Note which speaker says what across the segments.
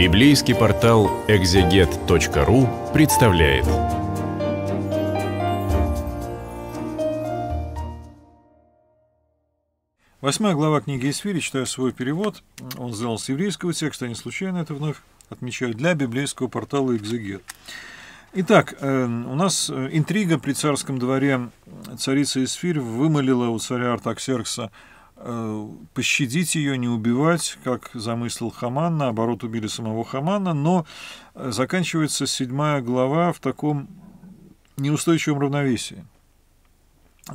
Speaker 1: Библейский портал экзегет.ру представляет. Восьмая глава книги Исфири, читаю свой перевод. Он взял с еврейского текста, не случайно это вновь отмечаю, для библейского портала «Экзегет». Итак, э, у нас э, интрига при царском дворе. Царица Исфирь вымолила у царя Артаксеркса Э, пощадить ее, не убивать, как замыслил Хаман, наоборот, убили самого Хамана, но э, заканчивается седьмая глава в таком неустойчивом равновесии.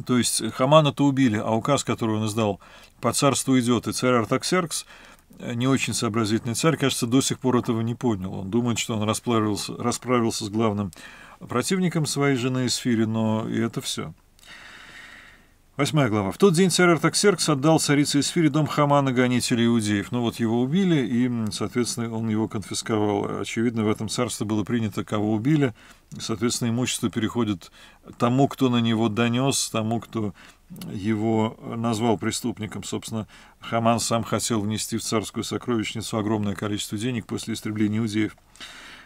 Speaker 1: То есть э, Хамана-то убили, а указ, который он издал, по царству идет, и царь Артаксеркс, не очень сообразительный царь, кажется, до сих пор этого не понял. Он думает, что он расправился, расправился с главным противником своей жены Эсфири, но и это все. Восьмая глава. В тот день царь Артаксеркс отдал царице Исфире дом Хамана, гонителей иудеев. Ну вот его убили, и, соответственно, он его конфисковал. Очевидно, в этом царстве было принято, кого убили. Соответственно, имущество переходит тому, кто на него донес, тому, кто его назвал преступником. Собственно, Хаман сам хотел внести в царскую сокровищницу огромное количество денег после истребления иудеев.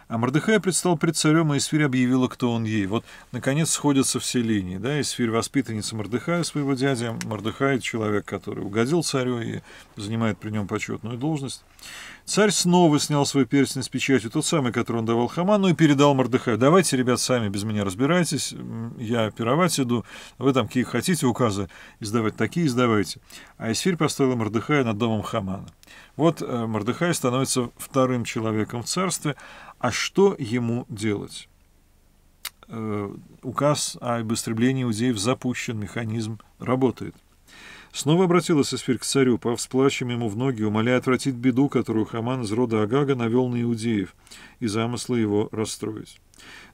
Speaker 1: А Мордыхай предстал пред царем, и Эсфирь объявила, кто он ей. Вот, наконец, сходятся все линии. Да? Эсфирь – воспитанница Мордыхая, своего дядя. Мордыхай – человек, который угодил царю и занимает при нем почетную должность. Царь снова снял свой перстень с печатью, тот самый, который он давал Хаману, и передал Мордыхаю. «Давайте, ребят, сами без меня разбирайтесь, я пировать иду, вы там какие хотите указы издавать, такие издавайте». А Эсфирь поставила Мордыхая над домом Хамана. Вот э, Мордыхай становится вторым человеком в царстве, а что ему делать? Э, указ об истреблении иудеев запущен, механизм работает. Снова обратилась Эсфирь к царю, пав ему в ноги, умоляя отвратить беду, которую Хаман из рода Агага навел на иудеев, и замыслы его расстроить.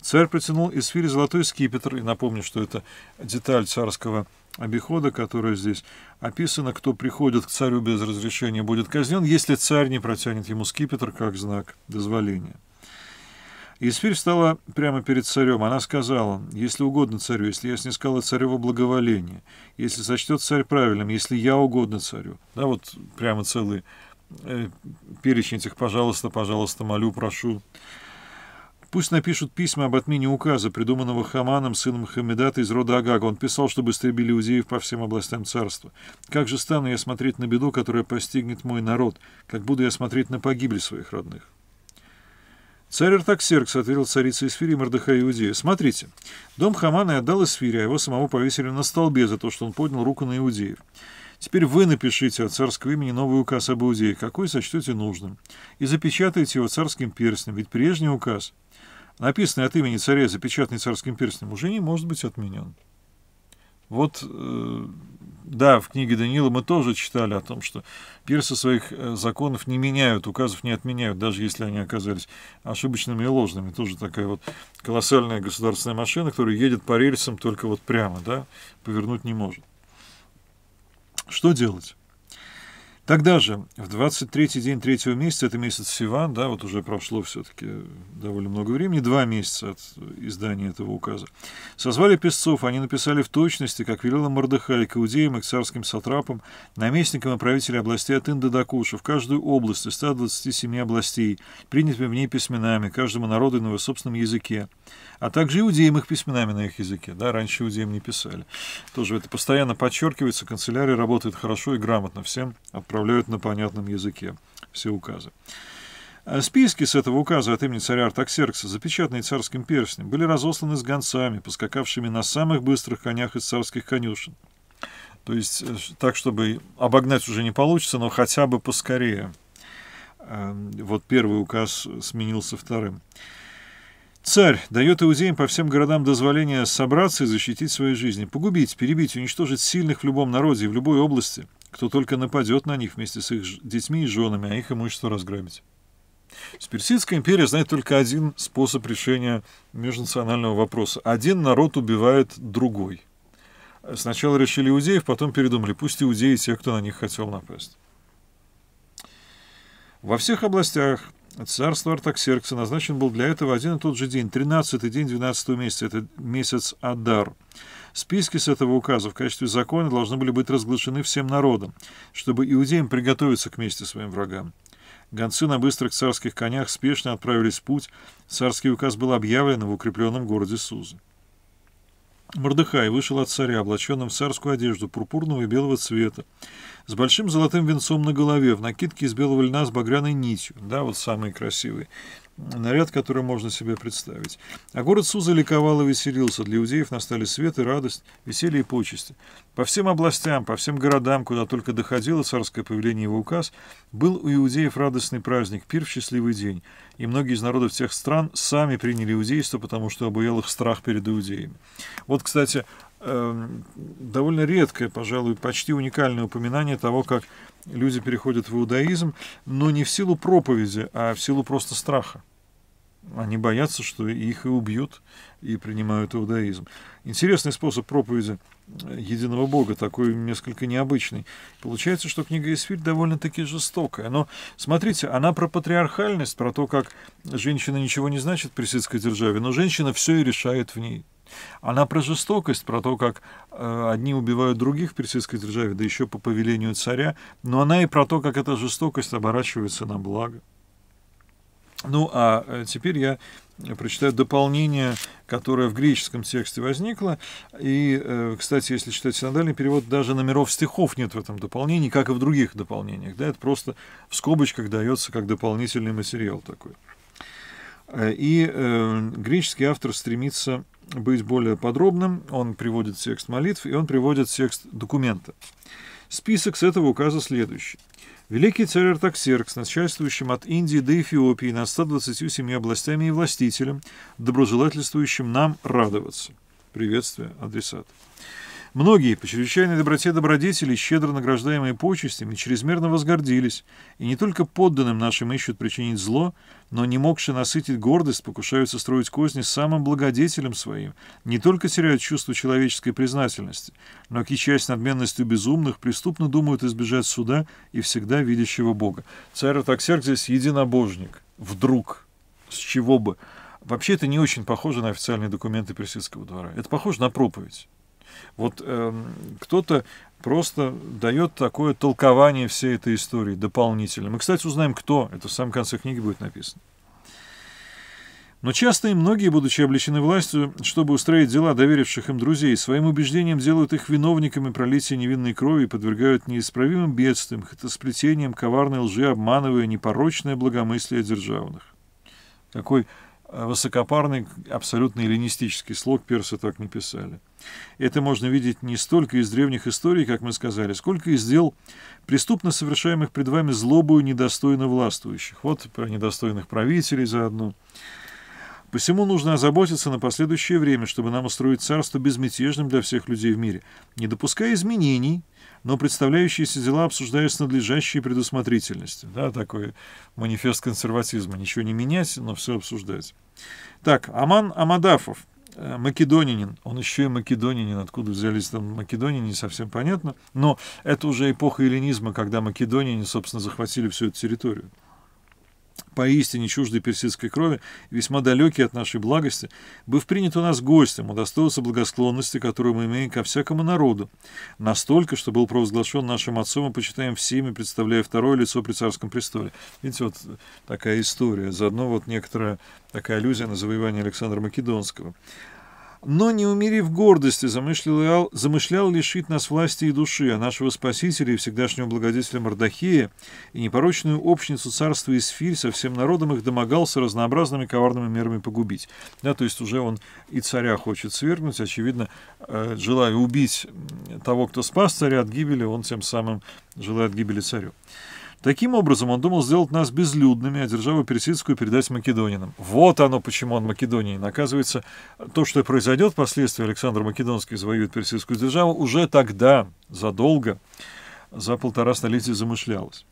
Speaker 1: Царь протянул Эсфире золотой скипетр, и напомню, что это деталь царского обихода, которая здесь описана, кто приходит к царю без разрешения, будет казнен, если царь не протянет ему скипетр как знак дозволения. Есфирь стала прямо перед царем. Она сказала, если угодно царю, если я снискала царево благоволение, если сочтет царь правильным, если я угодно царю. Да, вот прямо целый э, перечень этих «пожалуйста, пожалуйста, молю, прошу». Пусть напишут письма об отмене указа, придуманного Хаманом, сыном Хамедата из рода Агага. Он писал, чтобы истребили иудеев по всем областям царства. Как же стану я смотреть на беду, которая постигнет мой народ? Как буду я смотреть на погибель своих родных?» Царь Артаксеркс ответил царице Эсфири Мордыхаю Иудею. «Смотрите, дом Хамана я отдал Эсфири, а его самого повесили на столбе за то, что он поднял руку на Иудеев. Теперь вы напишите от царского имени новый указ об Иудее, какой сочтете нужным, и запечатайте его царским перстнем, ведь прежний указ, написанный от имени царя, запечатанный царским перстнем, уже не может быть отменен». Вот э, да, в книге Даниила мы тоже читали о том, что персы своих э, законов не меняют, указов не отменяют, даже если они оказались ошибочными и ложными. Тоже такая вот колоссальная государственная машина, которая едет по рельсам только вот прямо, да, повернуть не может. Что делать? Тогда же, в 23-й день третьего месяца, это месяц Сиван, да, вот уже прошло все-таки довольно много времени, два месяца от издания этого указа, созвали песцов, они написали в точности, как велела Мордыхай, к иудеям и к царским сатрапам, наместникам и правителям областей от Инда до Куша, в каждую область из 127 областей, принятыми в ней письменами, каждому народу на его собственном языке, а также иудеям их письменами на их языке, да, раньше иудеям не писали. Тоже это постоянно подчеркивается, канцелярия работает хорошо и грамотно, всем отправляется отправляют на понятном языке все указы. А списки с этого указа от имени царя Артаксеркса, запечатанные царским перстнем, были разосланы с гонцами, поскакавшими на самых быстрых конях из царских конюшен. То есть э, так, чтобы обогнать уже не получится, но хотя бы поскорее. А, вот первый указ сменился вторым. Царь дает иудеям по всем городам дозволение собраться и защитить свои жизни, погубить, перебить, уничтожить сильных в любом народе и в любой области, кто только нападет на них вместе с их детьми и женами, а их имущество разграбить. Персидская империя знает только один способ решения межнационального вопроса. Один народ убивает другой. Сначала решили иудеев, потом передумали, пусть иудеи те, кто на них хотел напасть. Во всех областях Царство Артаксеркса назначен был для этого один и тот же день, 13-й день 12 месяца, это месяц Адар. Списки с этого указа в качестве закона должны были быть разглашены всем народом, чтобы иудеям приготовиться к мести своим врагам. Гонцы на быстрых царских конях спешно отправились в путь, царский указ был объявлен в укрепленном городе Сузы. Мордыхай вышел от царя, облаченным в царскую одежду пурпурного и белого цвета, с большим золотым венцом на голове, в накидке из белого льна с багряной нитью, да, вот самые красивые, наряд, который можно себе представить. А город Суза ликовал и веселился. Для иудеев настали свет и радость, веселье и почести. По всем областям, по всем городам, куда только доходило царское повеление его указ, был у иудеев радостный праздник, пир в счастливый день. И многие из народов тех стран сами приняли иудейство, потому что обуял их страх перед иудеями. Вот, кстати, Эм, довольно редкое, пожалуй, почти уникальное упоминание того, как люди переходят в иудаизм, но не в силу проповеди, а в силу просто страха. Они боятся, что их и убьют, и принимают иудаизм. Интересный способ проповеди э, единого Бога, такой несколько необычный. Получается, что книга Исфирь довольно-таки жестокая. Но, смотрите, она про патриархальность, про то, как женщина ничего не значит в персидской державе, но женщина все и решает в ней. Она про жестокость, про то, как э, одни убивают других в персидской державе, да еще по повелению царя, но она и про то, как эта жестокость оборачивается на благо. Ну, а э, теперь я прочитаю дополнение, которое в греческом тексте возникло. И, э, кстати, если читать синодальный перевод, даже номеров стихов нет в этом дополнении, как и в других дополнениях. Да, это просто в скобочках дается как дополнительный материал такой. Э, и э, греческий автор стремится быть более подробным. Он приводит текст молитв и он приводит текст документа. Список с этого указа следующий. Великий царь Артаксеркс, начальствующим от Индии до Эфиопии над 127 областями и властителем, доброжелательствующим нам радоваться. Приветствие, адресат. Многие по чрезвычайной доброте добродетели, щедро награждаемые почестями, чрезмерно возгордились, и не только подданным нашим ищут причинить зло, но не могши насытить гордость, покушаются строить козни самым благодетелем своим, не только теряют чувство человеческой признательности, но, кичаясь надменностью безумных, преступно думают избежать суда и всегда видящего Бога. Царь Атаксерк здесь единобожник. Вдруг. С чего бы? Вообще это не очень похоже на официальные документы персидского двора. Это похоже на проповедь. Вот э, кто-то просто дает такое толкование всей этой истории дополнительно. Мы, кстати, узнаем, кто. Это в самом конце книги будет написано. Но часто и многие, будучи облечены властью, чтобы устроить дела доверивших им друзей, своим убеждением делают их виновниками пролития невинной крови и подвергают неисправимым бедствиям, хитросплетениям, коварной лжи, обманывая непорочное благомыслие державных. Такой Э, высокопарный, абсолютно эллинистический слог персы так не писали Это можно видеть не столько из древних историй, как мы сказали, сколько из дел, преступно совершаемых пред вами злобою недостойно властвующих. Вот про недостойных правителей заодно. Посему нужно озаботиться на последующее время, чтобы нам устроить царство безмятежным для всех людей в мире, не допуская изменений, но представляющиеся дела обсуждая с надлежащей предусмотрительностью. Да, такой манифест консерватизма. Ничего не менять, но все обсуждать. Так, Аман Амадафов, э, македонянин. Он еще и македонянин. Откуда взялись там македоняне, не совсем понятно. Но это уже эпоха эллинизма, когда македоняне, собственно, захватили всю эту территорию поистине чуждой персидской крови, весьма далекий от нашей благости, быв принят у нас гостем, удостоился благосклонности, которую мы имеем ко всякому народу, настолько, что был провозглашен нашим отцом и почитаем всеми, представляя второе лицо при царском престоле. Видите, вот такая история. Заодно вот некоторая такая аллюзия на завоевание Александра Македонского. Но не умерев гордости, замышлял, э, замышлял лишить нас власти и души, а нашего спасителя и всегдашнего благодетеля Мордахея и непорочную общницу царства Исфирь со всем народом их домогался разнообразными коварными мерами погубить. Да, то есть уже он и царя хочет свергнуть, очевидно, э, желая убить того, кто спас царя от гибели, он тем самым желает гибели царю. Таким образом, он думал сделать нас безлюдными, а державу персидскую передать македонинам. Вот оно, почему он Македонии. Оказывается, то, что произойдет впоследствии, Александр Македонский завоюет персидскую державу, уже тогда, задолго, за полтора столетия замышлялось.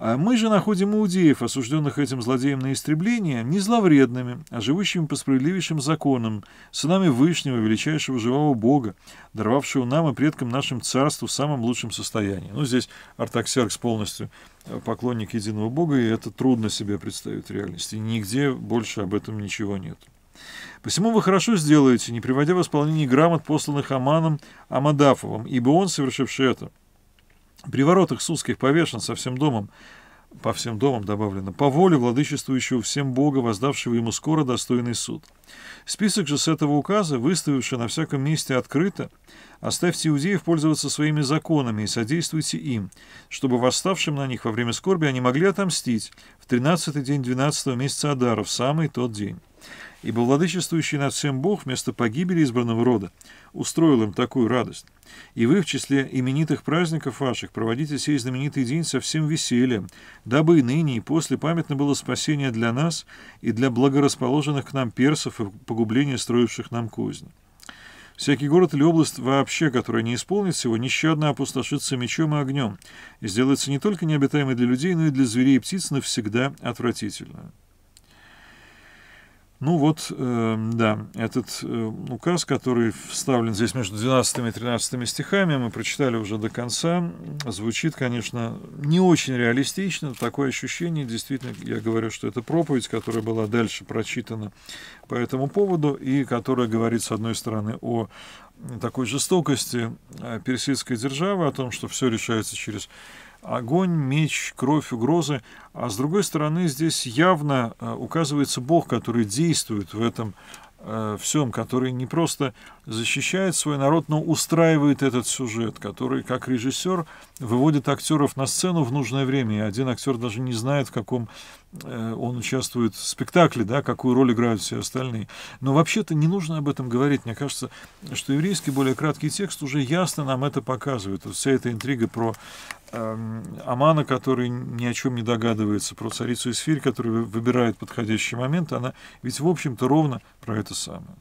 Speaker 1: А мы же находим иудеев, осужденных этим злодеем на истребление, не зловредными, а живущими по справедливейшим законам, сынами Вышнего, величайшего живого Бога, даровавшего нам и предкам нашим царству в самом лучшем состоянии. Ну, здесь Артаксеркс полностью э, поклонник единого Бога, и это трудно себе представить в реальности. Нигде больше об этом ничего нет. Посему вы хорошо сделаете, не приводя в исполнение грамот, посланных Аманом Амадафовым, ибо он, совершивший это, при воротах Сузских повешен со всем домом, по всем домам добавлено, по воле владычествующего всем Бога, воздавшего ему скоро достойный суд. Список же с этого указа, выставивший на всяком месте открыто, оставьте иудеев пользоваться своими законами и содействуйте им, чтобы восставшим на них во время скорби они могли отомстить в тринадцатый день двенадцатого месяца Адара, в самый тот день. Ибо владычествующий над всем Бог вместо погибели избранного рода устроил им такую радость. И вы в числе именитых праздников ваших проводите сей знаменитый день со всем весельем, дабы и ныне, и после памятно было спасение для нас и для благорасположенных к нам персов и погубление строивших нам козни. Всякий город или область вообще, которая не исполнится его, нещадно опустошится мечом и огнем, и сделается не только необитаемой для людей, но и для зверей и птиц навсегда отвратительной. Ну вот, э, да, этот э, указ, который вставлен здесь между 12 и 13 стихами, мы прочитали уже до конца, звучит, конечно, не очень реалистично, такое ощущение, действительно, я говорю, что это проповедь, которая была дальше прочитана по этому поводу, и которая говорит, с одной стороны, о такой жестокости э, персидской державы, о том, что все решается через огонь, меч, кровь, угрозы. А с другой стороны, здесь явно э, указывается Бог, который действует в этом э, всем, который не просто защищает свой народ, но устраивает этот сюжет, который, как режиссер, выводит актеров на сцену в нужное время. И один актер даже не знает, в каком Э, он участвует в спектакле, да, какую роль играют все остальные. Но вообще-то не нужно об этом говорить. Мне кажется, что еврейский более краткий текст уже ясно нам это показывает. Вот вся эта интрига про э, Амана, который ни о чем не догадывается, про царицу Исфирь, которая выбирает подходящий момент, она ведь, в общем-то, ровно про это самое.